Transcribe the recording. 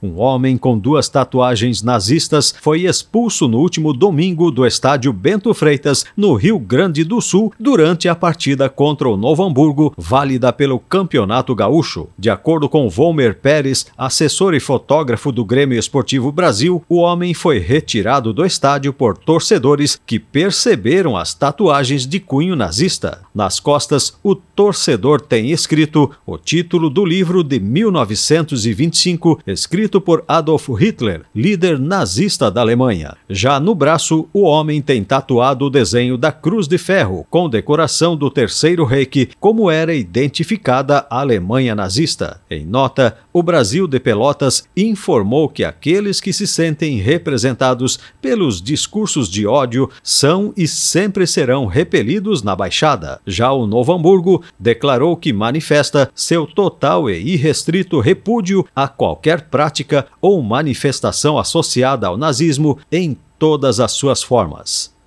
Um homem com duas tatuagens nazistas foi expulso no último domingo do estádio Bento Freitas, no Rio Grande do Sul, durante a partida contra o Novo Hamburgo, válida pelo Campeonato Gaúcho. De acordo com Volmer Pérez, assessor e fotógrafo do Grêmio Esportivo Brasil, o homem foi retirado do estádio por torcedores que perceberam as tatuagens de cunho nazista. Nas costas, o torcedor tem escrito o título do livro de 1925, escrito escrito por Adolf Hitler, líder nazista da Alemanha. Já no braço, o homem tem tatuado o desenho da Cruz de Ferro, com decoração do Terceiro Reich, como era identificada a Alemanha nazista. Em nota, o Brasil de Pelotas informou que aqueles que se sentem representados pelos discursos de ódio são e sempre serão repelidos na Baixada. Já o Novo Hamburgo declarou que manifesta seu total e irrestrito repúdio a qualquer prática prática ou manifestação associada ao nazismo em todas as suas formas.